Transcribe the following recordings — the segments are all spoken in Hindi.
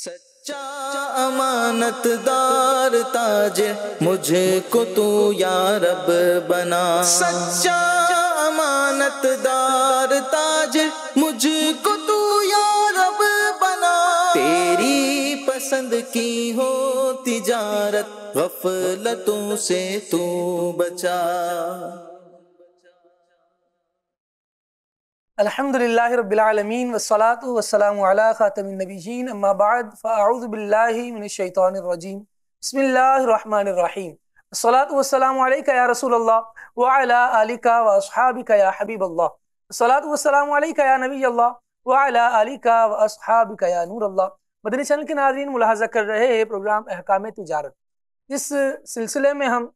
सच्चा अमानत दार ताज मुझे को तू यारब बना सच्चा अमानत दार ताज मुझे को तू यारब बना तेरी पसंद की हो तिजारत गफलतों से तू बचा अल्हम्दुलिल्लाहि वस्सलातु वस्सलामु अला खातमिन नबीजीन अम्मा बाद फअऊज़ु बिल्लाहि मिनश शैतानिर रजीम बिस्मिल्लाहिर रहमानिर रहीम अस्सलातु वस्सलामु अलैका या रसूल अल्लाह व अला आलिका व अस्हाबिका या हबीब अल्लाह अस्सलातु वस्सलामु अलैका या नबी अल्लाह व अला आलिका व अस्हाबिका या नूर अल्लाह मदनी चैनल के नाजरीन मुलाहजा कर रहे हैं प्रोग्राम अहकाम तजारत इस सिलसिले में हम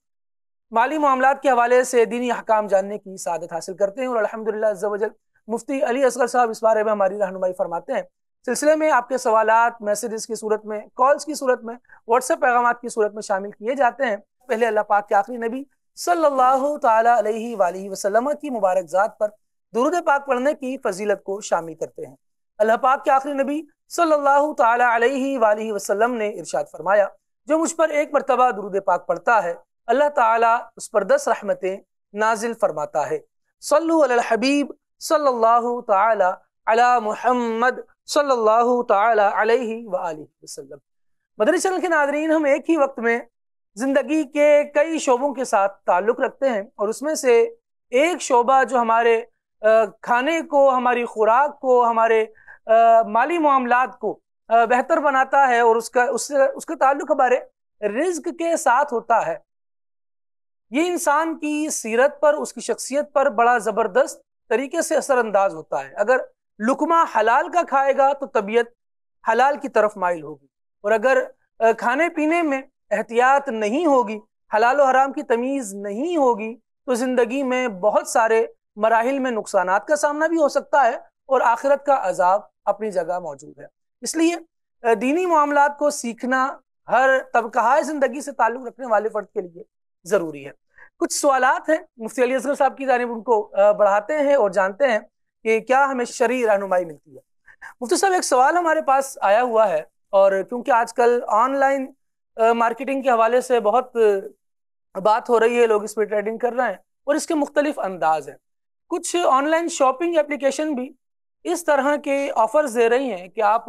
माली मामला के हवाले से दीनी अहकाम जानने की सादत हासिल करते हैं और मुफ्ती अली असगर साहब इस बारे में हमारी रहनुमाई फरमाते हैं सिलसिले में आपके सवाल मैसेजेस की सूरत में कॉल्स की सूरत में व्हाट्सएप पैगाम की सूरत में शामिल किए जाते हैं पहले अल्लाह पाक के आखिरी नबी सल्लल्लाहु अलैहि वाली वसल्लम की मुबारक ज़ात पर दुरुद पाक पढ़ने की फजीलत को शामिल करते हैं अल्लाह पाक के आखिरी नबी सल्लल्लाहु अलैहि वाली वसल्लम ने इरशाद फरमाया जो मुझ पर एक मरतबा दुरुद पाक पढ़ता है अल्लाह ताला उस पर दस रहमतें नाजिल फरमाता है सल्लु अल हबीब सल्लल्लाहु ताला अला मुहम्मद सल्लल्लाहु ताला अलैहि मदनी चैनल के नादरीन हम एक ही वक्त में ज़िंदगी के कई शोबों के साथ ताल्लुक़ रखते हैं और उसमें से एक शोबा जो हमारे खाने को हमारी खुराक को हमारे माली मामलात को बेहतर बनाता है और उसका उससे उसका ताल्लुक हमारे रिज्क के साथ होता है ये इंसान की सीरत पर उसकी शख्सियत पर बड़ा ज़बरदस्त तरीके से असरअंदाज होता है अगर लुकमा हलाल का खाएगा तो तबीयत हलाल की तरफ माइल होगी और अगर खाने पीने में एहतियात नहीं होगी हलाल और हराम की तमीज़ नहीं होगी तो ज़िंदगी में बहुत सारे मराहल में नुकसान का सामना भी हो सकता है और आखिरत का अजाब अपनी जगह मौजूद है इसलिए दीनी मामला को सीखना हर तबका ज़िंदगी से ताल्लुक़ रखने वाले फ़र्द के लिए ज़रूरी है कुछ सवाल हैं मुफ्ती अली असगर साहब की जानब उनको बढ़ाते हैं और जानते हैं कि क्या हमें शरी रहनुमाई मिलती है मुफ्ती साहब एक सवाल हमारे पास आया हुआ है और क्योंकि आजकल ऑनलाइन मार्केटिंग के हवाले से बहुत बात हो रही है लोग इस पर ट्रेडिंग कर रहे हैं और इसके मुख्तलिफ अंदाज हैं कुछ ऑनलाइन शॉपिंग एप्लीकेशन भी इस तरह के ऑफर्स दे रही हैं कि आप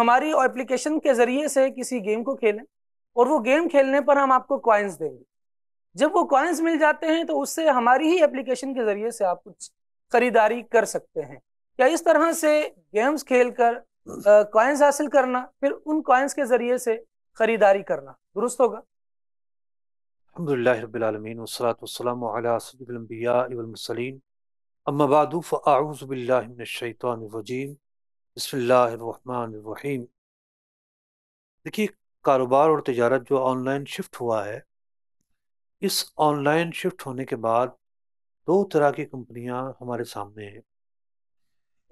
हमारी एप्लीकेशन के ज़रिए से किसी गेम को खेलें और वो गेम खेलने पर हम आपको कॉइन्स देंगे जब वो कॉइन्स मिल जाते हैं तो उससे हमारी ही एप्लीकेशन के जरिए से आप कुछ खरीदारी कर सकते हैं क्या इस तरह से गेम्स खेलकर कॉइन्स हासिल करना फिर उन कॉइन्स के जरिए से खरीदारी करना दुरुस्त होगा अलहमदिल्लाबीआलमीन वसलातलमसलिन अम्माबादूफ़ कारोबार और तजारत जो ऑनलाइन शिफ्ट हुआ है इस ऑनलाइन शिफ्ट होने के बाद दो तरह की कंपनियां हमारे सामने हैं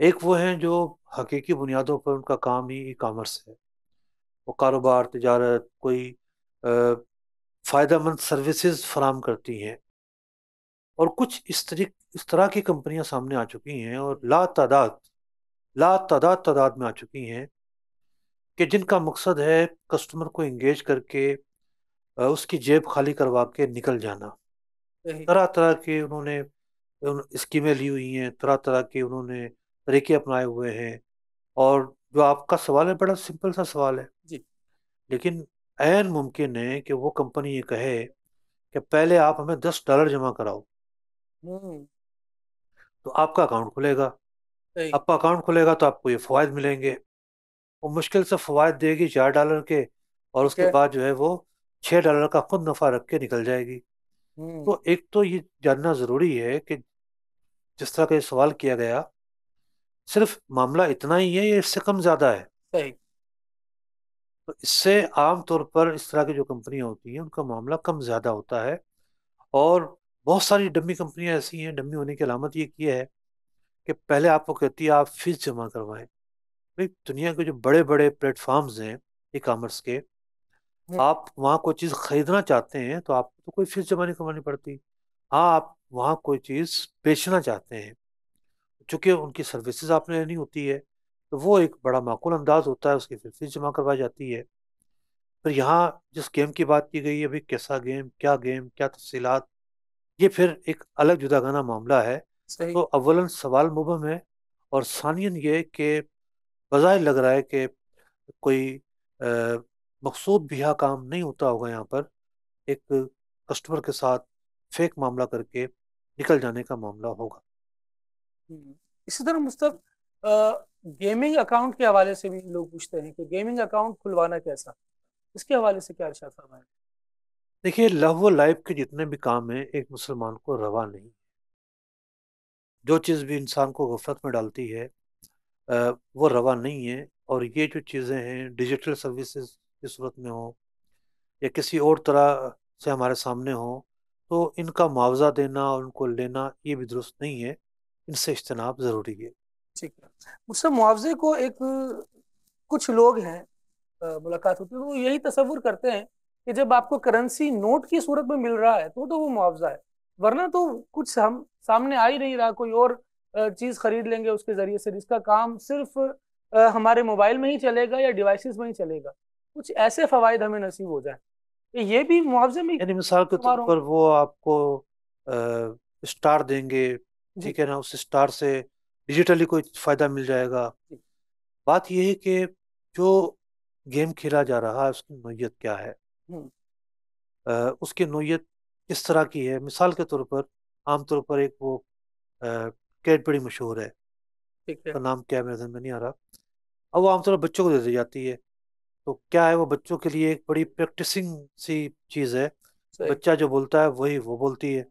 एक वो हैं जो हकीकी बुनियादों पर उनका काम ही ई कामर्स है वो कारोबार तजारत कोई फ़ायदा सर्विसेज फराम करती हैं और कुछ इस तरीक इस तरह की कंपनियां सामने आ चुकी हैं और ला तादाद ला तादाद तादाद में आ चुकी हैं कि जिनका मकसद है कस्टमर को इंगेज करके उसकी जेब खाली करवा के निकल जाना तरह तरह के उन्होंने उन- स्कीमें ली हुई हैं तरह तरह के उन्होंने तरीके अपनाए हुए हैं और जो आपका सवाल है बड़ा सिंपल सा सवाल है जी लेकिन ऐन मुमकिन है कि वो कंपनी ये कहे कि पहले आप हमें दस डॉलर जमा कराओ हम्म। तो आपका अकाउंट खुलेगा आपका अकाउंट खुलेगा तो आपको ये फ़वाद मिलेंगे वो मुश्किल से फ़वाद देगी चार डॉलर के और उसके बाद जो है वो छः डॉलर का खुद नफा रख के निकल जाएगी हम्म। तो एक तो ये जानना ज़रूरी है कि जिस तरह का ये सवाल किया गया सिर्फ मामला इतना ही है या इससे कम ज़्यादा है सही तो इससे आम तौर पर इस तरह की जो कंपनियां होती हैं उनका मामला कम ज़्यादा होता है और बहुत सारी डम्मी कंपनियां ऐसी हैं डमी होने की अलामत ये की है कि पहले आपको कहती है आप फीस जमा करवाएं भाई दुनिया के जो बड़े बड़े प्लेटफॉर्म्स हैं ई कॉमर्स के आप वहाँ कोई चीज खरीदना चाहते हैं तो आपको तो कोई फीस जमा नहीं करवानी पड़ती हाँ आप वहाँ कोई चीज बेचना चाहते हैं चूंकि उनकी सर्विसेज आपने लेनी होती है तो वो एक बड़ा माकूल अंदाज होता है उसकी फिर फीस जमा करवाई जाती है फिर यहाँ जिस गेम की बात की गई है अभी कैसा गेम क्या गेम क्या तफसीलात ये फिर एक अलग जुदा गाना मामला है तो अवलन सवाल मुबम है और सानियन ये कि बज़ाह लग रहा है कि कोई मकसूद भी यह काम नहीं होता होगा यहाँ पर एक कस्टमर के साथ फेक मामला करके निकल जाने का मामला होगा हम्म, इसी तरह मुस्तफ गेमिंग अकाउंट के हवाले से भी लोग पूछते हैं कि गेमिंग अकाउंट खुलवाना कैसा इसके हवाले से क्या अर्शा फरमाए देखिए लव व लाइफ के जितने भी काम हैं एक मुसलमान को रवा नहीं जो चीज़ भी इंसान को गफलत में डालती है वो रवा नहीं है और ये जो चीज़ें हैं डिजिटल सर्विसेज की सूरत में हो या किसी और तरह से हमारे सामने हो तो इनका मुआवजा देना और उनको लेना ये भी दुरुस्त नहीं है इनसे इज्तनाब ज़रूरी है ठीक है मुझसे मुआवजे को एक कुछ लोग हैं मुलाकात होती है वो यही तस्वुर करते हैं कि जब आपको करेंसी नोट की सूरत में मिल रहा है तो तो वो मुआवजा है वरना तो कुछ हम सामने आ ही नहीं रहा कोई और चीज़ खरीद लेंगे उसके ज़रिए से जिसका काम सिर्फ हमारे मोबाइल में ही चलेगा या डिवाइसेस में ही चलेगा कुछ ऐसे फवायद हमें नसीब हो जाए तो ये भी मुआवजे में यानी मिसाल के तौर पर वो आपको स्टार देंगे ठीक है ना उस स्टार से डिजिटली कोई फ़ायदा मिल जाएगा बात यह है कि जो गेम खेला जा रहा है उसकी नोयत क्या है आ, उसकी नोयत किस तरह की है मिसाल के तौर पर आमतौर पर एक वो कैडबरी मशहूर है ठीक है तो नाम क्या मेरे में नहीं आ रहा अब वो आमतौर पर बच्चों को दे दी जाती है तो क्या है वो बच्चों के लिए एक बड़ी प्रैक्टिसिंग सी चीज है बच्चा जो बोलता है वही वो बोलती है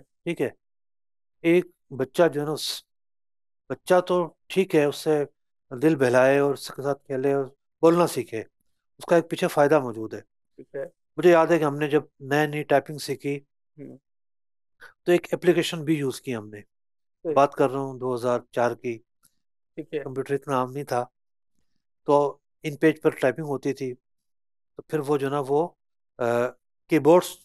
ठीक है एक बच्चा जो है ना बच्चा तो ठीक है उससे दिल बहलाए और उसके साथ खेले और बोलना सीखे उसका एक पीछे फायदा मौजूद है ठीक है मुझे याद है कि हमने जब नई नई टाइपिंग सीखी हम्म। तो एक एप्लीकेशन भी यूज की हमने बात कर रहा हूँ 2004 की ठीक है कंप्यूटर इतना आम नहीं था तो इन पेज पर टाइपिंग होती थी तो फिर वो जो ना वो कीबोर्ड्स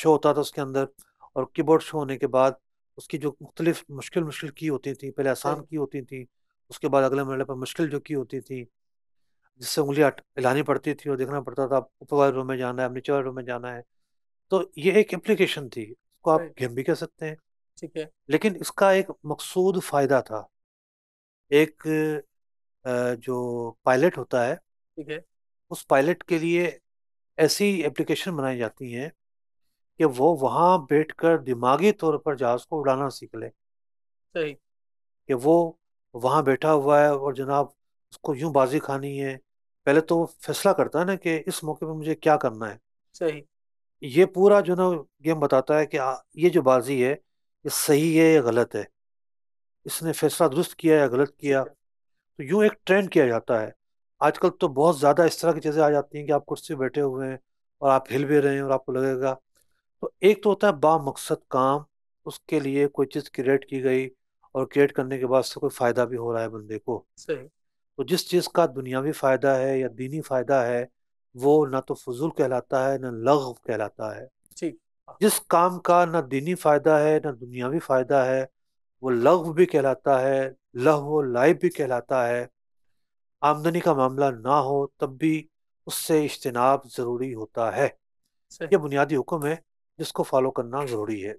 शो होता था उसके अंदर और कीबोर्ड शो होने के बाद उसकी जो मुख्तलिफ मुश्किल मुश्किल की होती थी पहले हाँ। आसान की होती थी उसके बाद अगले मरल पर मुश्किल जो की होती थी जिससे उंगली हिलानी पड़ती थी और देखना पड़ता था ऊपर वाले रूम में जाना है नीचे वाले रूम में जाना है तो ये एक एप्लीकेशन थी इसको आप गेम भी कह सकते हैं ठीक है लेकिन इसका एक मकसूद फ़ायदा था एक जो पायलट होता है ठीक है उस पायलट के लिए ऐसी एप्लीकेशन बनाई जाती हैं कि वो वहाँ बैठकर दिमागी तौर पर जहाज़ को उड़ाना सीख ले सही कि वो वहाँ बैठा हुआ है और जनाब उसको यूं बाजी खानी है पहले तो फैसला करता है ना कि इस मौके पर मुझे क्या करना है सही ये पूरा जो ना गेम बताता है कि ये जो बाजी है ये सही है या गलत है इसने फैसला दुरुस्त किया या गलत किया तो यूं एक ट्रेंड किया जाता है आजकल तो बहुत ज़्यादा इस तरह की चीज़ें आ जाती हैं कि आप कुर्सी पर बैठे हुए हैं और आप हिल भी रहे हैं और आपको लगेगा तो एक तो होता है बामकसद काम उसके लिए कोई चीज़ क्रिएट की गई और क्रिएट करने के बाद उससे कोई फ़ायदा भी हो रहा है बंदे को सही तो जिस चीज़ का दुनियावी फ़ायदा है या दीनी फ़ायदा है वो ना तो फजूल कहलाता है ना लग कहलाता है ठीक जिस काम का ना दीनी फ़ायदा है ना दुनियावी फ़ायदा है वो लग भी कहलाता है लहव लाइफ भी कहलाता है आमदनी का मामला ना हो तब भी उससे इज्तनाब ज़रूरी होता है ये बुनियादी हुक्म है जिसको फॉलो करना ज़रूरी है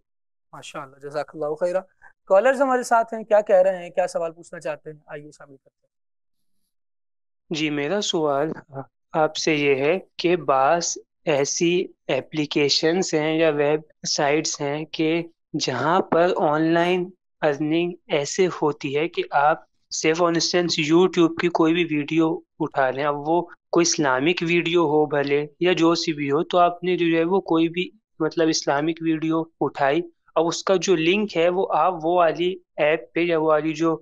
खैरा कॉलर्स हमारे साथ हैं क्या कह रहे हैं क्या सवाल पूछना चाहते हैं आइए शामिल करते हैं जी मेरा सवाल आपसे ये है कि बास ऐसी एप्लीकेशंस हैं या वेबसाइट्स हैं कि जहाँ पर ऑनलाइन अर्निंग ऐसे होती है कि आप से फॉर इंस्टेंस यूट्यूब की कोई भी वीडियो उठा लें अब वो कोई इस्लामिक वीडियो हो भले या जो सी भी हो तो आपने जो है वो कोई भी मतलब इस्लामिक वीडियो उठाई अब उसका जो लिंक है वो आप वो वाली ऐप पे या वो वाली जो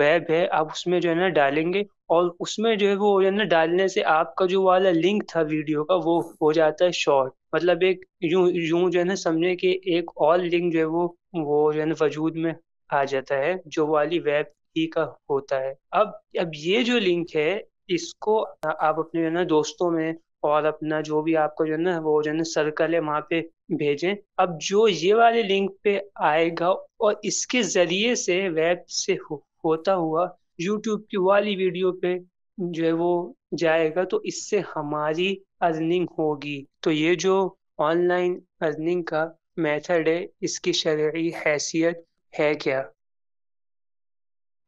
वेब है आप उसमें जो है ना डालेंगे और उसमें जो है वो है ना डालने से आपका जो वाला लिंक था वीडियो का वो हो जाता है शॉर्ट मतलब एक यूं यूं जो है ना समझे कि एक और लिंक जो है वो वो जो है ना वजूद में आ जाता है जो वाली वेब ही का होता है अब अब ये जो लिंक है इसको आप अपने जो है ना दोस्तों में और अपना जो भी आपको जो है ना वो जो है ना सर्कल है वहाँ पे भेजें अब जो ये वाले लिंक पे आएगा और इसके जरिए से वेब से हो, होता हुआ यूट्यूब की वाली वीडियो पे जो है वो जाएगा तो इससे हमारी अर्निंग होगी तो ये जो ऑनलाइन अर्निंग का मेथड है इसकी शर्य हैसियत है क्या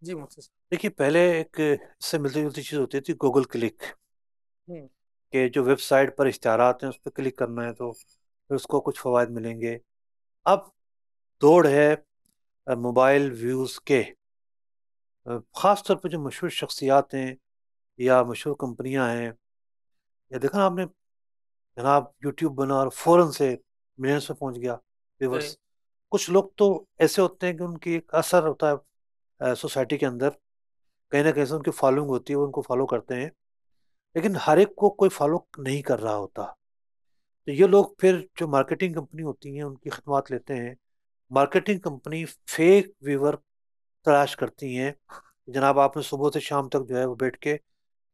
जी मुझसे देखिए पहले एक से मिलती जुलती चीज़ होती थी गूगल क्लिक के जो वेबसाइट पर इश्तहारात हैं उस पर क्लिक करना है तो फिर उसको कुछ फ़वाद मिलेंगे अब दौड़ है मोबाइल व्यूज़ के ख़ास तौर पर जो मशहूर शख्सियात हैं या मशहूर कंपनियां हैं या देखा ना आपने जनाब यूट्यूब बना और फ़ौर से मिलियंस में पहुंच गया व्यूवर्स कुछ लोग तो ऐसे होते हैं कि उनकी एक असर होता है सोसाइटी के अंदर कहीं ना कहीं से उनकी फॉलोइंग होती है वो उनको फॉलो करते हैं लेकिन हर एक को कोई फॉलो नहीं कर रहा होता तो ये लोग फिर जो मार्केटिंग कंपनी होती हैं उनकी खदमात लेते हैं मार्केटिंग कंपनी फेक व्यूवर तलाश करती हैं जनाब आपने सुबह से शाम तक जो है वो बैठ के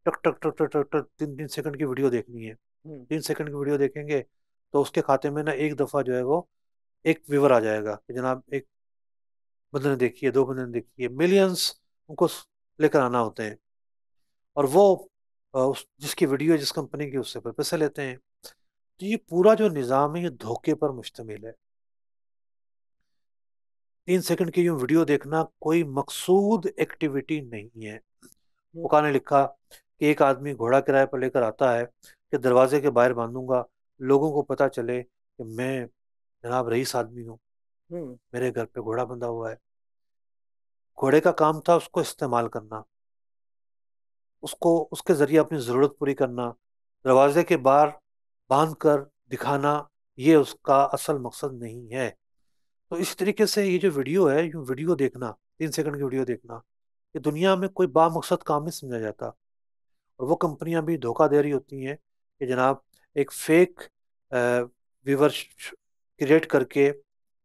टक टक टक टक टक टक तीन तीन सेकंड की वीडियो देखनी है तीन सेकंड की वीडियो देखेंगे तो उसके खाते में ना एक दफ़ा जो है वो एक व्यूवर आ जाएगा कि जनाब एक बंदे ने देखी है दो बंदे ने देखी है मिलियंस उनको लेकर आना होते हैं और वो उस जिसकी वीडियो जिस कंपनी की उससे पैसे लेते हैं तो ये पूरा जो निज़ाम है ये धोखे पर मुश्तमिल है तीन सेकंड की यूँ वीडियो देखना कोई मकसूद एक्टिविटी नहीं है मौका ने लिखा कि एक आदमी घोड़ा किराए पर लेकर आता है कि दरवाजे के बाहर बांधूंगा लोगों को पता चले कि मैं जनाब रईस आदमी हूँ मेरे घर पे घोड़ा बंधा हुआ है घोड़े का काम था उसको इस्तेमाल करना उसको उसके ज़रिए अपनी ज़रूरत पूरी करना दरवाजे के बाहर बांध कर दिखाना ये उसका असल मकसद नहीं है तो इस तरीके से ये जो वीडियो है ये वीडियो देखना तीन सेकंड की वीडियो देखना ये दुनिया में कोई बामकसद काम नहीं समझा जाता और वो कंपनियां भी धोखा दे रही होती हैं कि जनाब एक फेक व्यूवर क्रिएट करके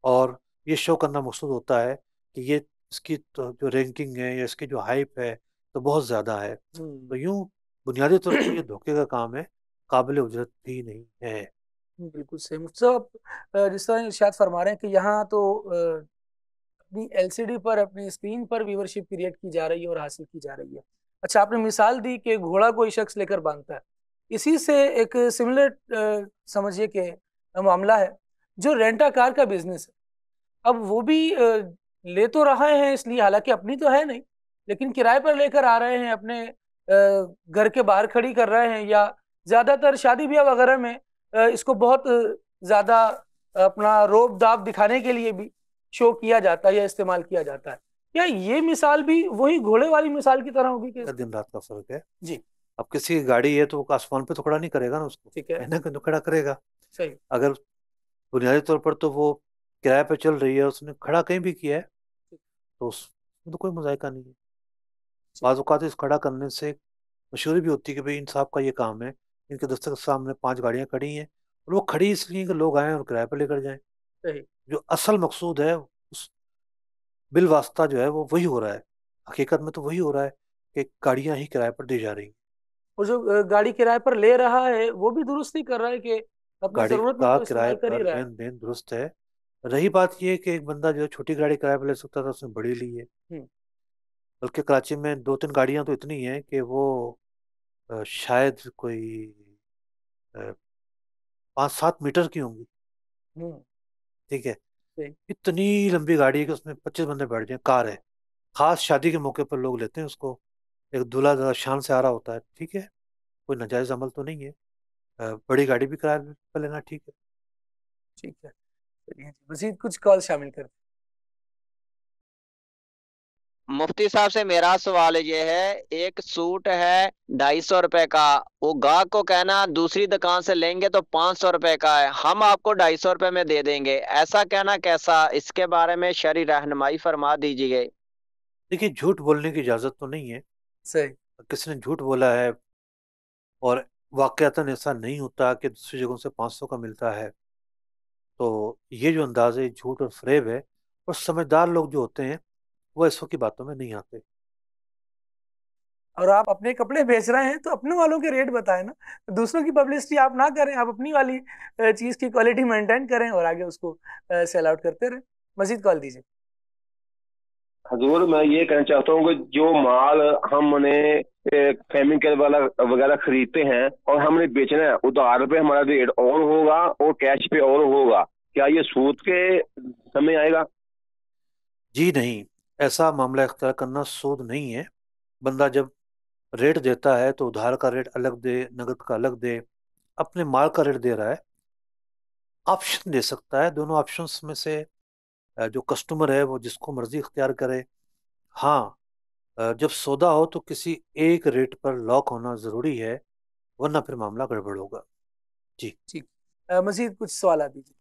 और ये शो करना मकसूद होता है कि ये इसकी तो जो रैंकिंग है या इसकी जो हाइप है तो बहुत ज़्यादा है हम्म। तो यूँ यूं बुनियादी तौर पर ये धोखे का काम है काबिल उजरत भी नहीं है बिल्कुल सही मुफ्ती साहब जिस तरह इर्शाद फरमा रहे हैं कि यहाँ तो एल अपनी डी पर अपनी स्क्रीन पर व्यूवरशिप क्रिएट की जा रही है और हासिल की जा रही है अच्छा आपने मिसाल दी कि घोड़ा कोई शख्स लेकर बांधता है इसी से एक सिमिलर समझिए कि मामला है जो रेंटा कार का बिजनेस है अब वो भी ले तो रहे हैं इसलिए हालांकि अपनी तो है नहीं लेकिन किराए पर लेकर आ रहे हैं अपने घर के बाहर खड़ी कर रहे हैं या ज़्यादातर शादी ब्याह वगैरह में इसको बहुत ज़्यादा अपना रोब दाब दिखाने के लिए भी शो किया जाता है या इस्तेमाल किया जाता है या ये मिसाल भी वही घोड़े वाली मिसाल की तरह होगी दिन रात का फर्क है जी अब किसी की गाड़ी है तो आसमान पे तो खड़ा नहीं करेगा ना उसको ठीक है ना तो खड़ा करेगा सही अगर बुनियादी तौर पर तो वो किराए पे चल रही है उसने खड़ा कहीं भी किया है तो उसमें तो कोई मजायका नहीं है बाज़ इस खड़ा करने से मशहूरी भी होती है कि भाई इन साहब का ये काम है इनके दस्तक के सामने पांच गाड़ियां खड़ी हैं और वो खड़ी इसलिए कि लोग आए और किराए पर लेकर जाए जो असल मकसूद है उस बिल वास्ता जो है वो वही हो रहा है हकीकत में तो वही हो रहा है कि गाड़ियां ही किराए पर दी जा रही और जो गाड़ी किराए पर ले रहा है वो भी दुरुस्ती कर रहा है कि गाड़ी का मतलब किराया पर लेन देन दुरुस्त है रही बात ये कि एक बंदा जो छोटी गाड़ी किराए पर ले सकता था उसने बड़ी ली है बल्कि कराची में दो तीन गाड़ियां तो इतनी हैं कि वो शायद कोई पांच पाँच सात मीटर की होंगी ठीक है इतनी लंबी गाड़ी है कि उसमें पच्चीस बंदे बैठ जाए कार है खास शादी के मौके पर लोग लेते हैं उसको एक दूल्हा शान से आ रहा होता है ठीक है कोई नाजायज अमल तो नहीं है बड़ी गाड़ी भी करार पर लेना ठीक है। ठीक है। चलिए, मज़ीद कुछ कॉल शामिल कर मुफ्ती साहब से मेरा सवाल ये है एक सूट है ढाई सौ रुपए का वो गाहक को कहना दूसरी दुकान से लेंगे तो पांच सौ रुपए का है हम आपको ढाई सौ रुपए में दे देंगे ऐसा कहना कैसा इसके बारे में शरी रहनुमाई फरमा दीजिए देखिए, झूठ बोलने की इजाज़त तो नहीं है। सही। किसने झूठ बोला है और वाक़ता तो ऐसा नहीं होता कि दूसरी जगहों से सौ का मिलता है। तो ये जो अंदाज़ है, झूठ और फ्रेब है और समझदार लोग जो होते हैं, वो ऐसों की बातों में नहीं आते। और आप अपने कपड़े बेच रहे हैं, तो अपने वालों के रेट बताएं ना। दूसरों की पब्लिसिटी आप ना करें, आप अपनी वाली चीज़ की क्वालिटी मेंटेन करें और आगे उसको सेल आउट करते रहें। मज़ीद कॉल दीजिए। हजूर मैं ये कहना चाहता हूँ कि जो माल हमने फैमिंग वाला वगैरह खरीदते हैं और हमने बेचना है उधार पे हमारा रेट और होगा और कैश पे और होगा क्या ये सूद के समय आएगा जी नहीं ऐसा मामला इख्तियार करना सूद नहीं है बंदा जब रेट देता है तो उधार का रेट अलग दे नगद का अलग दे अपने माल का रेट दे रहा है ऑप्शन दे सकता है दोनों ऑप्शन में से जो कस्टमर है वो जिसको मर्जी इख्तियार करे हाँ जब सौदा हो तो किसी एक रेट पर लॉक होना ज़रूरी है वरना फिर मामला गड़बड़ होगा। जी। ठीक मज़ीद कुछ सवालात दीजिए।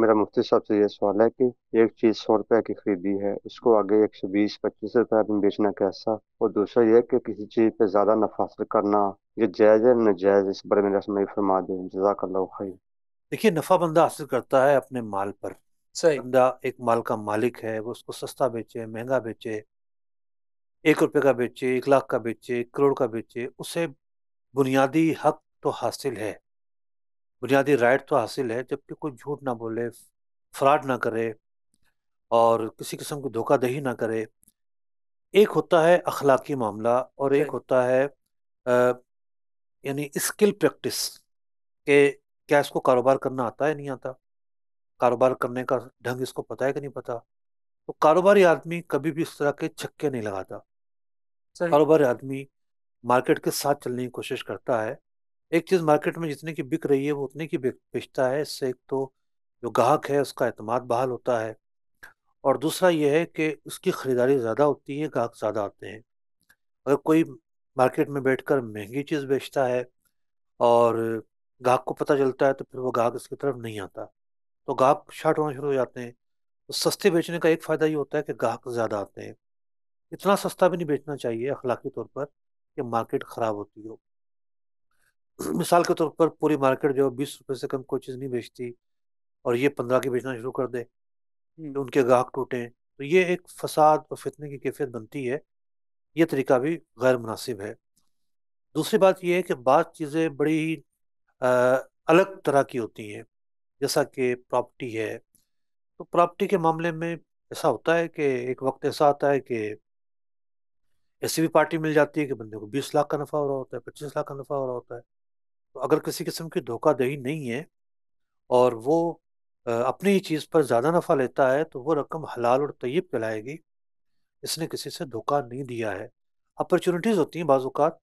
मेरा मुफ्ती साहब से यह सवाल है कि एक चीज़ सौ रुपए की खरीदी है, उसको आगे एक बीस पच्चीस रुपए में बेचना कैसा? और दूसरा ये कि किसी चीज़ पे ज़्यादा नफ़ा हासिल करना, ये जायज़ है या नाजायज़? इस बारे में फ़रमा दे जज़ाकल्लाह ख़ैर। देखिए, नफ़ा बंदा हासिल करता है अपने माल पर। सही बंदा एक माल का मालिक है वो उसको सस्ता बेचे महंगा बेचे एक रुपए का बेचे एक लाख का बेचे एक करोड़ का बेचे उसे बुनियादी हक तो हासिल है बुनियादी राइट तो हासिल है जबकि कोई झूठ ना बोले फ्रॉड ना करे और किसी किस्म की धोखाधही ना करे एक होता है अखलाकी मामला और एक होता है यानी स्किल प्रैक्टिस के क्या इसको कारोबार करना आता है नहीं आता कारोबार करने का ढंग इसको पता है कि नहीं पता तो कारोबारी आदमी कभी भी इस तरह के छक्के नहीं लगाता कारोबारी आदमी मार्केट के साथ चलने की कोशिश करता है एक चीज़ मार्केट में जितने की बिक रही है वो उतने की बेचता है इससे एक तो जो ग्राहक है उसका अतमाद बहाल होता है और दूसरा यह है कि उसकी ख़रीदारी ज़्यादा होती है ग्राहक ज़्यादा आते हैं अगर कोई मार्केट में बैठकर महंगी चीज़ बेचता है और ग्राहक को पता चलता है तो फिर वो ग्राहक इसकी तरफ नहीं आता तो गाहक शार्ट होना शुरू हो जाते हैं तो सस्ते बेचने का एक फ़ायदा ये होता है कि गाहक ज़्यादा आते हैं इतना सस्ता भी नहीं बेचना चाहिए अखलाकी तौर पर कि मार्केट ख़राब होती हो मिसाल के तौर पर पूरी मार्केट जो बीस रुपये से कम कोई चीज़ नहीं बेचती और ये पंद्रह की बेचना शुरू कर दे तो उनके गाहक टूटें तो ये एक फसाद और फितने की कैफियत बनती है ये तरीका भी गैर मुनासिब है दूसरी बात यह है कि बात चीज़ें बड़ी ही अलग तरह की होती हैं जैसा कि प्रॉपर्टी है तो प्रॉपर्टी के मामले में ऐसा होता है कि एक वक्त ऐसा आता है कि ऐसी भी पार्टी मिल जाती है कि बंदे को बीस लाख का नफ़ा हो रहा होता है पच्चीस लाख का नफ़ा हो रहा होता है तो अगर किसी किस्म की धोखादही नहीं है और वो अपनी ही चीज़ पर ज़्यादा नफ़ा लेता है तो वो रकम हलाल और तयब कहलाएगी इसने किसी से धोखा नहीं दिया है अपॉर्चुनिटीज़ होती हैं बाज़ात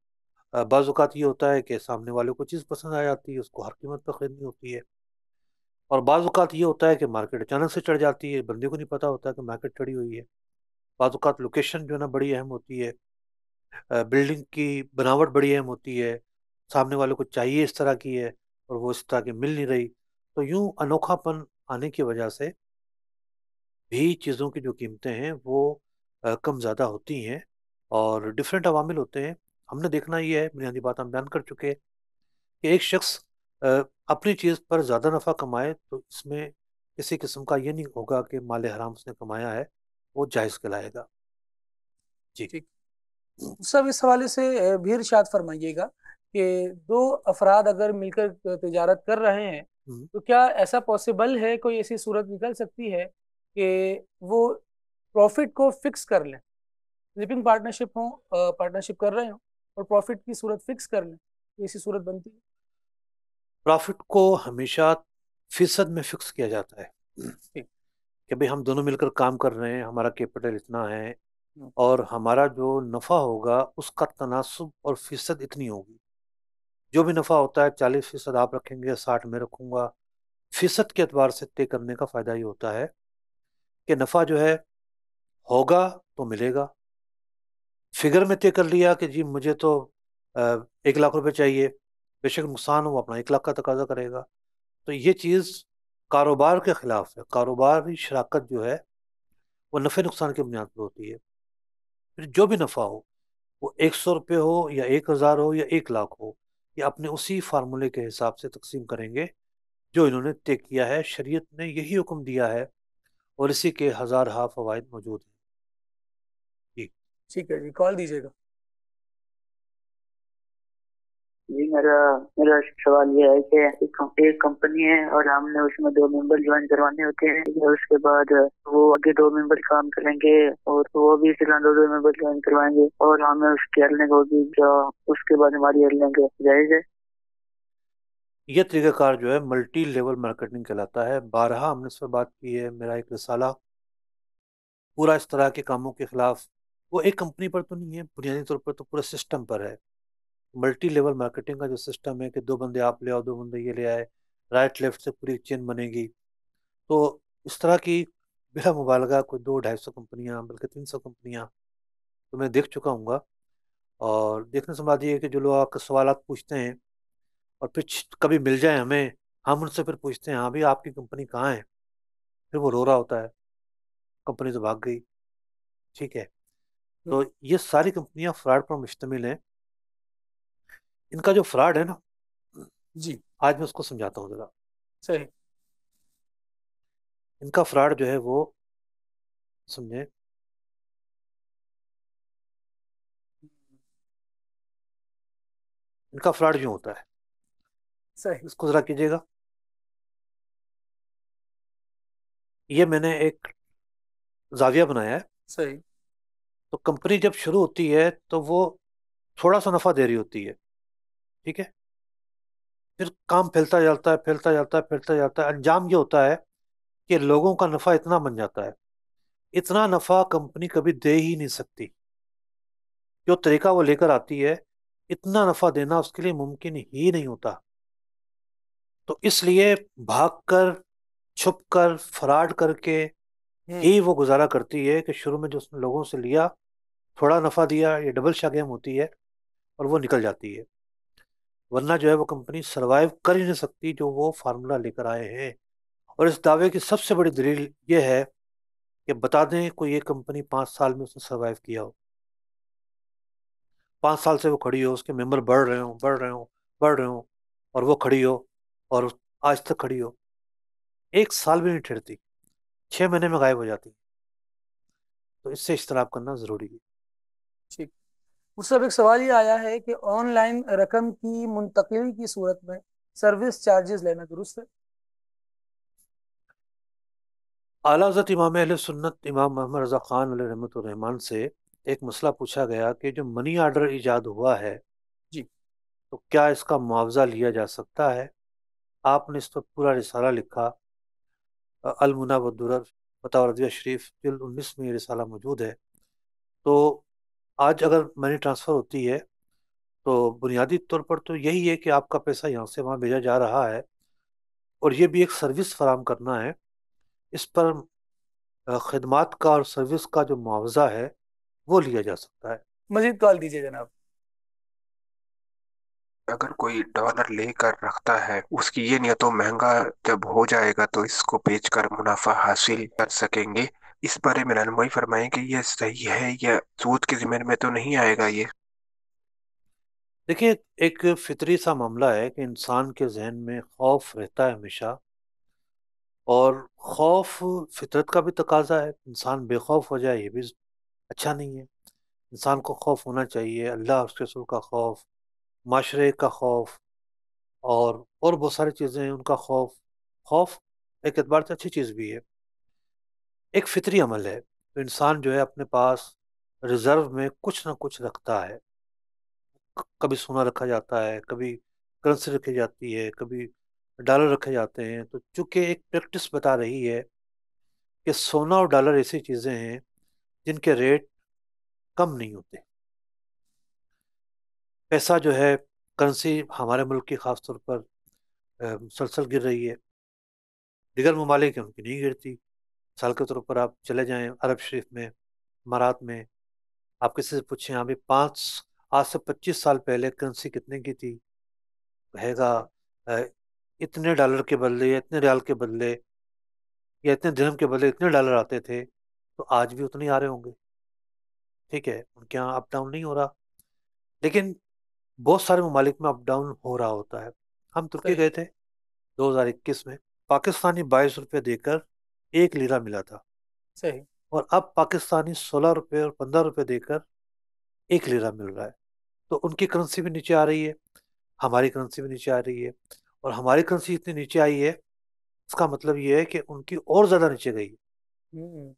बाज़ात ये होता है कि सामने वाले को चीज़ पसंद आ जाती है उसको हर कीमत पर खरीदनी होती है और बाज़ात ये होता है कि मार्केट अचानक से चढ़ जाती है बंदे को नहीं पता होता कि मार्केट चढ़ी हुई है बाज़ात लोकेशन जो है ना बड़ी अहम होती है बिल्डिंग की बनावट बड़ी अहम होती है सामने वाले को चाहिए इस तरह की है और वो इस तरह की मिल नहीं रही तो यूँ अनोखापन आने की वजह से भी चीज़ों की जो कीमतें हैं वो कम ज़्यादा होती हैं और डिफरेंट अवामिल होते हैं। हमने देखना ये है बुनियादी बात हम बयान कर चुके हैं कि एक शख्स अपनी चीज़ पर ज़्यादा नफ़ा कमाए तो इसमें किसी किस्म का ये नहीं होगा कि माल हराम उसने कमाया है वो जायज़ कहलाएगा जी ठीक सब इस हवाले से भी इर्शाद फरमाइएगा कि दो अफराद अगर मिलकर तजारत कर रहे हैं तो क्या ऐसा पॉसिबल है कोई ऐसी सूरत निकल सकती है कि वो प्रॉफिट को फिक्स कर लें लिपिंग पार्टनरशिप हो पार्टनरशिप कर रहे हो और प्रॉफिट की सूरत फिक्स कर लें ऐसी सूरत बनती है प्रॉफिट को हमेशा फीसद में फिक्स किया जाता है कि भाई हम दोनों मिलकर काम कर रहे हैं हमारा कैपिटल इतना है हम्म। और हमारा जो नफ़ा होगा उसका तनासब और फीसद इतनी होगी जो भी नफ़ा होता है चालीस फीसद आप रखेंगे साठ में रखूँगा फीसद के अतबार से तय करने का फ़ायदा ये होता है कि नफ़ा जो है होगा तो मिलेगा फिगर में तय कर लिया कि जी मुझे तो एक लाख रुपए चाहिए बेशक नुकसान हो अपना एक लाख का तकाजा करेगा तो ये चीज़ कारोबार के ख़िलाफ़ है कारोबारी शराकत जो है वो नफ़े नुकसान की बुनियाद पर होती है फिर जो भी नफ़ा हो वो एक सौ रुपये हो या एक हज़ार हो या एक लाख हो या अपने उसी फार्मूले के हिसाब से तकसीम करेंगे जो इन्होंने तय किया है शरीयत ने यही हुक्म दिया है और इसी के हज़ार हाफ फ़वाद मौजूद हैं ठीक ठीक है जी कॉल दीजिएगा जी मेरा मेरा सवाल ये है कि एक एक कंपनी है और हमने उसमें दो मेंबर ज्वाइन करवाने होते हैं और उसके बाद वो आगे दो मेंबर काम करेंगे और वो भी फिलहाल दो दो मेंबर ज्वाइन करवाएंगे और हमें उसकी अर्निंग होगी जो उसके बाद हमारी अर्निंग जायज है ये तरीकाकार जो है मल्टी लेवल मार्केटिंग कहलाता है बारह हमने इस पर बात की है मेरा एक रसाला पूरा इस तरह के कामों के खिलाफ वो एक कंपनी पर तो नहीं है बुनियादी तौर पर तो पूरा सिस्टम पर है मल्टी लेवल मार्केटिंग का जो सिस्टम है कि दो बंदे आप ले आओ दो बंदे ये ले आए राइट लेफ्ट से पूरी चेन बनेगी तो इस तरह की मोबाइल मुबालगा कोई दो ढाई सौ कंपनियाँ बल्कि तीन सौ कंपनियाँ तो मैं देख चुका हूँ और देखने समझ ये कि जो लोग आपके सवाल पूछते हैं और फिर कभी मिल जाए हमें हम उनसे फिर पूछते हैं हाँ भाई आपकी कंपनी कहाँ है फिर वो रो रहा होता है कंपनी तो भाग गई ठीक है हम्म। तो ये सारी कंपनियाँ फ्रॉड पर मुश्तमिल हैं इनका जो फ्रॉड है ना जी आज मैं उसको समझाता हूँ जरा सही इनका फ्रॉड जो है वो समझे इनका फ्रॉड यूं होता है सही इसको जरा कीजिएगा ये मैंने एक जाविया बनाया है सही तो कंपनी जब शुरू होती है तो वो थोड़ा सा नफा दे रही होती है ठीक है फिर काम फैलता जाता है फैलता जाता है फैलता जाता है अंजाम ये होता है कि लोगों का नफ़ा इतना बन जाता है इतना नफ़ा कंपनी कभी दे ही नहीं सकती जो तरीका वो लेकर आती है इतना नफ़ा देना उसके लिए मुमकिन ही नहीं होता तो इसलिए भाग कर छुप कर फ्रॉड करके हम्म। ही वो गुजारा करती है कि शुरू में जो उसने लोगों से लिया थोड़ा नफ़ा दिया ये डबल शाह गेम होती है और वो निकल जाती है वरना जो है वो कंपनी सर्वाइव कर ही नहीं सकती जो वो फार्मूला लेकर आए हैं और इस दावे की सबसे बड़ी दलील ये है कि बता दें कोई ये कंपनी पाँच साल में उसने सर्वाइव किया हो पाँच साल से वो खड़ी हो उसके मेंबर बढ़ रहे हो बढ़ रहे हों बढ़ रहे हों और वो खड़ी हो और आज तक खड़ी हो एक साल भी नहीं ठहरती छः महीने में गायब हो जाती तो इससे इश्तराब करना ज़रूरी है ठीक उस सब एक सवाल ये आया है कि ऑनलाइन रकम की मुंतकली की सूरत में सर्विस चार्जेस लेना दुरुस्त है आला हजरत इमाम अहले सुन्नत इमाम मोहम्मद रजा खान रहमान से एक मसला पूछा गया कि जो मनी आर्डर ईजाद हुआ है जी तो क्या इसका मुआवजा लिया जा सकता है आपने इस पर पूरा रिसाला लिखा अलमुना बदुरर बतौर शरीफ जल्द उन्नीस में ये रिसाला मौजूद है तो आज अगर मनी ट्रांसफ़र होती है, तो बुनियादी तौर पर तो यही है कि आपका पैसा यहाँ से वहाँ भेजा जा रहा है और ये भी एक सर्विस फराम करना है। इस पर खदमात का और सर्विस का जो मुआवज़ा है, वो लिया जा सकता है। मज़ीद कॉल दीजिए जनाब। अगर कोई डॉलर लेकर रखता है, उसकी ये नियतों महंगा जब हो जाएगा तो इसको बेचकर मुनाफ़ा हासिल कर सकेंगे। इस बारे में रहनमाई फरमाएं कि यह सही है या सूद के ज़िम्मे में तो नहीं आएगा ये देखिए एक फितरी सा मामला है कि इंसान के जहन में खौफ रहता है हमेशा और खौफ फितरत का भी तकाजा है इंसान बेखौफ हो जाए ये भी अच्छा नहीं है इंसान को खौफ होना चाहिए अल्लाह उसके सुर का खौफ माशरे का खौफ और और बहुत सारी चीज़ें हैं उनका खौफ खौफ एक एतबार से अच्छी चीज़ भी है एक फितरी अमल है तो इंसान जो है अपने पास रिजर्व में कुछ ना कुछ रखता है कभी सोना रखा जाता है कभी करेंसी रखी जाती है कभी डॉलर रखे जाते हैं तो चूंकि एक प्रैक्टिस बता रही है कि सोना और डॉलर ऐसी चीज़ें हैं जिनके रेट कम नहीं होते पैसा जो है करेंसी हमारे मुल्क की खास तौर पर मुसलसल गिर रही है दिगर ममालिक उनकी नहीं गिरती मिसाल के तौर पर आप चले जाएं अरब शरीफ में मारात में आप किसी से पूछें अभी हाँ पाँच आज से पच्चीस साल पहले करेंसी कितने की थी कहेगा इतने डॉलर के बदले या इतने रियाल के बदले या इतने धर्म के बदले इतने डॉलर आते थे तो आज भी उतने आ रहे होंगे ठीक है उनके यहाँ अप डाउन नहीं हो रहा लेकिन बहुत सारे ममालिक में अप डाउन हो रहा होता है हम तुर्की गए थे 2021 में पाकिस्तानी बाईस रुपये देकर एक लीरा मिला था सही और अब पाकिस्तानी सोलह रुपये और पंद्रह रुपये देकर एक लीरा मिल रहा है तो उनकी करेंसी भी नीचे आ रही है हमारी करेंसी भी नीचे आ रही है और हमारी करेंसी इतनी नीचे आई है इसका मतलब ये है कि उनकी और ज़्यादा नीचे गई है हम्म।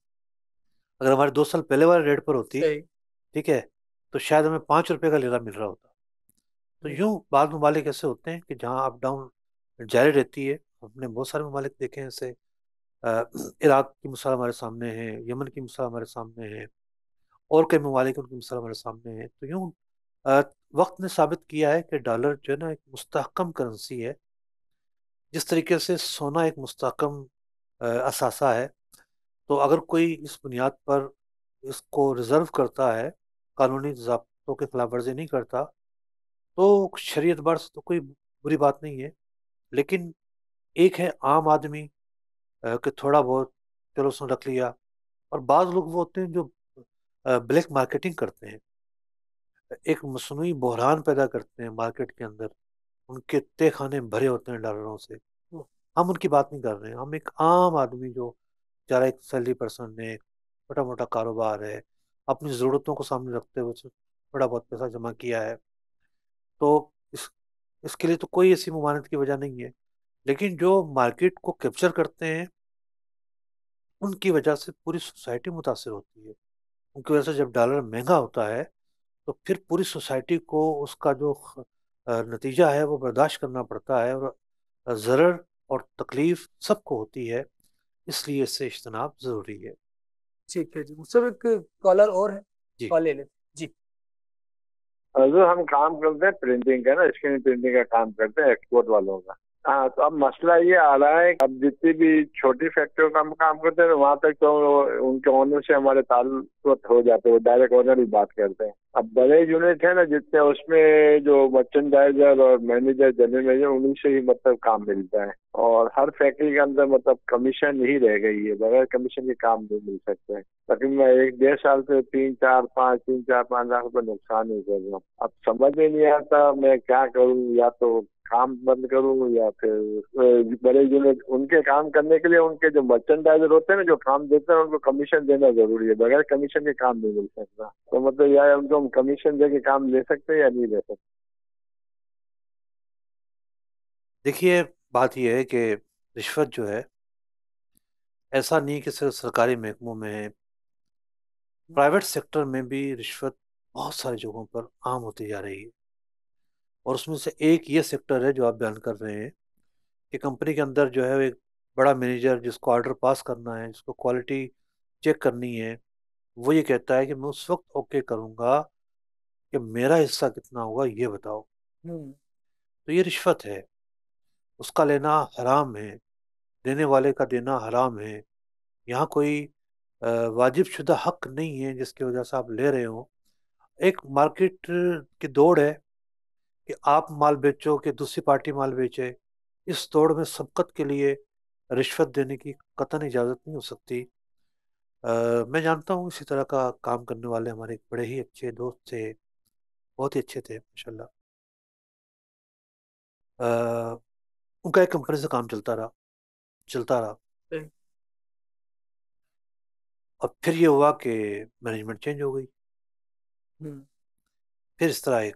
अगर हमारे दो साल पहले वाले रेट पर होती ठीक है तो शायद हमें पाँच रुपये का लीरा मिल रहा होता तो हम्म। यूँ बाद ममालिक ऐसे होते हैं कि जहाँ अप डाउन जारी रहती है हमने बहुत सारे ममालिक देखे हैं ऐसे इराक की मिसाल हमारे सामने है यमन की मिसाल हमारे सामने है और कई ममालिक उनकी मिसाल हमारे सामने है तो यूँ वक्त ने साबित किया है कि डॉलर जो है ना एक मस्तकम करेंसी है जिस तरीके से सोना एक मस्तकम असासा है तो अगर कोई इस बुनियाद पर इसको रिज़र्व करता है कानूनी जबतों के खिलाफ वर्जी नहीं करता तो शरीय बर्स से तो कोई बुरी बात नहीं है लेकिन एक है आम आदमी कि थोड़ा बहुत चलो उसने रख लिया और बाज़ लोग वो होते हैं जो ब्लैक मार्केटिंग करते हैं एक मसनू बहरान पैदा करते हैं मार्केट के अंदर उनके ते खाने भरे होते हैं डॉलरों से तो हम उनकी बात नहीं कर रहे हैं हम एक आम आदमी जो बेचारा एक सैलरी पर्सन है छोटा मोटा कारोबार है अपनी ज़रूरतों को सामने रखते हुए थोड़ा बहुत पैसा जमा किया है तो इस इसके लिए तो कोई ऐसी ममानत की वजह नहीं है लेकिन जो मार्केट को कैप्चर करते हैं उनकी वजह से पूरी सोसाइटी मुतासर होती है उनकी वजह से जब डॉलर महंगा होता है तो फिर पूरी सोसाइटी को उसका जो नतीजा है वो बर्दाश्त करना पड़ता है और ज़रर और तकलीफ सबको होती है इसलिए इससे इज्तनाब ज़रूरी है ठीक है जी मुझसे एक कॉलर और है जी कॉल ले लें जी हम काम करते हैं प्रिंटिंग का ना स्क्रीन प्रिंटिंग का काम करते हैं एक्सपोर्ट वालों का हाँ तो अब मसला ये आ रहा है अब जितनी भी छोटी फैक्ट्रियों का हम काम करते हैं वहाँ तक तो उनके ऑनर से हमारे ताल्लुक हो जाते हैं डायरेक्ट ऑनर ही बात करते हैं अब बड़े यूनिट है ना जितने उसमें जो मर्चेंडाइजर और मैनेजर जनरल मैनेजर उन्हीं से ही मतलब काम मिलता है और हर फैक्ट्री के अंदर मतलब कमीशन ही रह गई है बगैर कमीशन के काम नहीं मिल सकते हैं तकरीबन एक डेढ़ साल से तीन चार पाँच तीन चार पाँच लाख रुपये नुकसान ही कर रहा हूँ अब समझ में नहीं आता मैं क्या करूँ या तो काम बंद करूं या फिर बड़े यूनिट उनके काम करने के लिए उनके जो मर्चेंडाइजर होते हैं ना जो काम देते हैं उनको कमीशन देना जरूरी है बगैर कमीशन के काम नहीं मिल सकता तो मतलब या उनको हम कमीशन दे के काम ले सकते हैं या नहीं ले सकते देखिए बात यह है कि रिश्वत जो है ऐसा नहीं कि सिर्फ सरकारी महकमों में है प्राइवेट सेक्टर में भी रिश्वत बहुत सारी जगहों पर आम होती जा रही है और उसमें से एक ये सेक्टर है जो आप बयान कर रहे हैं कि कंपनी के अंदर जो है एक बड़ा मैनेजर जिसको ऑर्डर पास करना है जिसको क्वालिटी चेक करनी है वो ये कहता है कि मैं उस वक्त ओके करूँगा कि मेरा हिस्सा कितना होगा ये बताओ हम्म। तो ये रिश्वत है उसका लेना हराम है देने वाले का देना हराम है यहाँ कोई वाजिब शुदा हक नहीं है जिसकी वजह से आप ले रहे हो एक मार्केट की दौड़ है कि आप माल बेचो कि दूसरी पार्टी माल बेचे इस दौड़ में सबकत के लिए रिश्वत देने की कतन इजाज़त नहीं हो सकती आ, मैं जानता हूँ इसी तरह का काम करने वाले हमारे बड़े ही अच्छे दोस्त थे बहुत ही अच्छे थे माशा उनका एक कंपनी से काम चलता रहा चलता रहा अब फिर ये हुआ कि मैनेजमेंट चेंज हो गई फिर इस तरह एक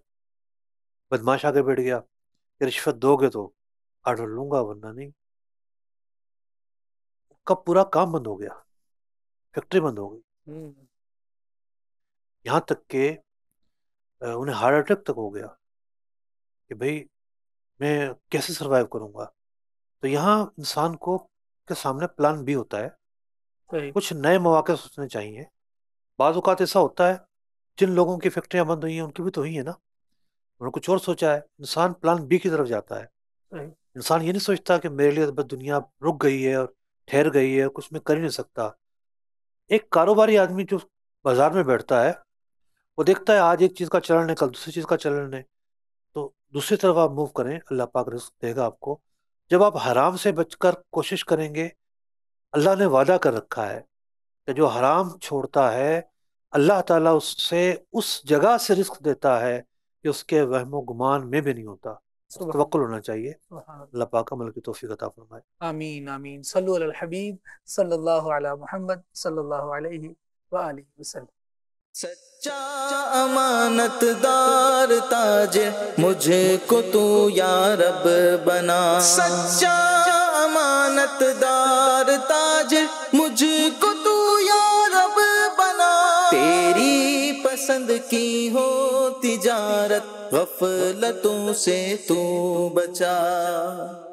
बदमाश आके बैठ गया कि रिश्वत दोगे तो आर्डर लूंगा वरना नहीं का पूरा काम बंद हो गया फैक्ट्री बंद हो गई हम्म। यहाँ तक के उन्हें हार्ट अटैक तक हो गया कि भाई मैं कैसे सरवाइव करूंगा तो यहाँ इंसान को के सामने प्लान भी होता है कुछ नए मौके सोचने चाहिए बाज़ात ऐसा होता है जिन लोगों की फैक्ट्रियां बंद हुई हैं उनकी भी तो हुई है ना उन्होंने कुछ और सोचा है इंसान प्लान बी की तरफ जाता है इंसान ये नहीं सोचता कि मेरे लिए बस दुनिया रुक गई है और ठहर गई है कुछ मैं कर ही नहीं सकता एक कारोबारी आदमी जो बाजार में बैठता है वो देखता है आज एक चीज़ का चलन है कल दूसरी चीज़ का चलन है तो दूसरी तरफ आप मूव करें अल्लाह पाक रिस्क देगा आपको जब आप हराम से बचकर कोशिश करेंगे अल्लाह ने वादा कर रखा है कि जो हराम छोड़ता है अल्लाह ताला उससे उस जगह से रिस्क देता है कि उसके वहमो गुमान में भी नहीं होता तवक्ल होना चाहिए अल्लाह पाक अमल की तौफीक अता फरमाए आमीन आमीन सल्लु अलल हबीब सल्लल्लाहु अला मोहम्मद सल्लल्लाहु अलैहि व आलिहि वसल्लम सच्चा अमानत दार ताज मुझे को तू या रब बना सच्चा अमानत दार ताज मुझको पसंद की हो तिजारत गफलतों से तू बचा